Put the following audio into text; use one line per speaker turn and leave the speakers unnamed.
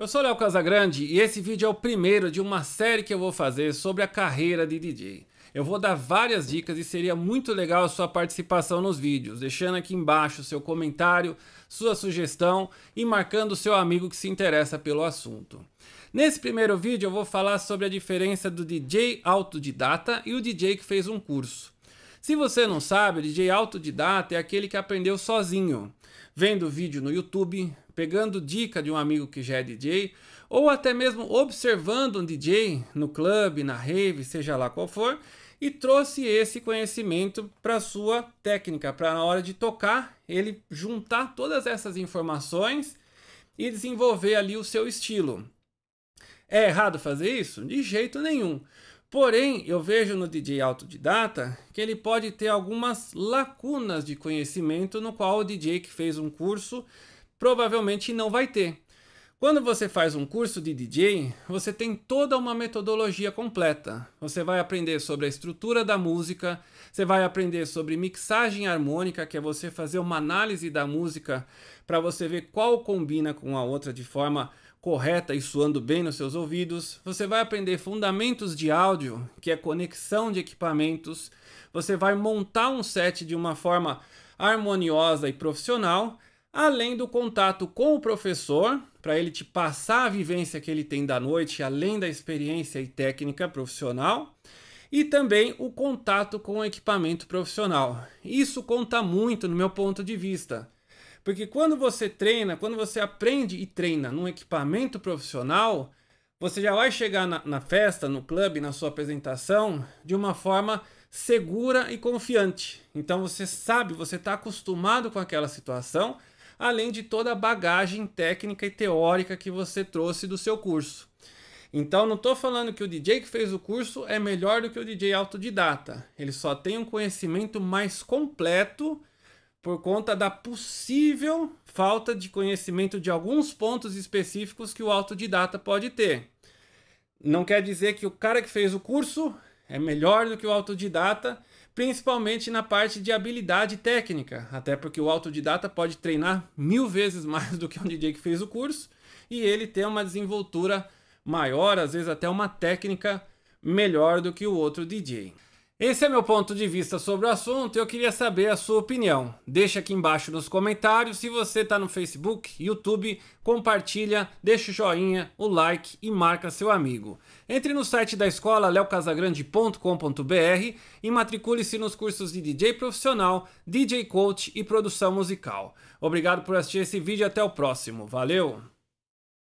Eu sou Léo Casagrande e esse vídeo é o primeiro de uma série que eu vou fazer sobre a carreira de DJ. Eu vou dar várias dicas e seria muito legal a sua participação nos vídeos, deixando aqui embaixo seu comentário, sua sugestão e marcando seu amigo que se interessa pelo assunto. Nesse primeiro vídeo eu vou falar sobre a diferença do DJ autodidata e o DJ que fez um curso. Se você não sabe, o DJ autodidata é aquele que aprendeu sozinho, vendo vídeo no YouTube, pegando dica de um amigo que já é DJ, ou até mesmo observando um DJ no clube, na rave, seja lá qual for, e trouxe esse conhecimento para sua técnica, para na hora de tocar, ele juntar todas essas informações e desenvolver ali o seu estilo. É errado fazer isso? De jeito nenhum. Porém, eu vejo no DJ autodidata que ele pode ter algumas lacunas de conhecimento no qual o DJ que fez um curso provavelmente não vai ter. Quando você faz um curso de DJ, você tem toda uma metodologia completa. Você vai aprender sobre a estrutura da música, você vai aprender sobre mixagem harmônica, que é você fazer uma análise da música para você ver qual combina com a outra de forma correta e suando bem nos seus ouvidos. Você vai aprender fundamentos de áudio, que é conexão de equipamentos. Você vai montar um set de uma forma harmoniosa e profissional, além do contato com o professor, para ele te passar a vivência que ele tem da noite, além da experiência e técnica profissional. E também o contato com o equipamento profissional. Isso conta muito no meu ponto de vista porque quando você treina, quando você aprende e treina num equipamento profissional, você já vai chegar na, na festa, no clube, na sua apresentação, de uma forma segura e confiante. Então você sabe, você está acostumado com aquela situação, além de toda a bagagem técnica e teórica que você trouxe do seu curso. Então não estou falando que o DJ que fez o curso é melhor do que o DJ autodidata. Ele só tem um conhecimento mais completo por conta da possível falta de conhecimento de alguns pontos específicos que o autodidata pode ter. Não quer dizer que o cara que fez o curso é melhor do que o autodidata, principalmente na parte de habilidade técnica, até porque o autodidata pode treinar mil vezes mais do que um DJ que fez o curso e ele tem uma desenvoltura maior, às vezes até uma técnica melhor do que o outro DJ. Esse é meu ponto de vista sobre o assunto e eu queria saber a sua opinião. Deixa aqui embaixo nos comentários. Se você está no Facebook, YouTube, compartilha, deixa o joinha, o like e marca seu amigo. Entre no site da escola leocasagrande.com.br e matricule-se nos cursos de DJ profissional, DJ coach e produção musical. Obrigado por assistir esse vídeo e até o próximo. Valeu!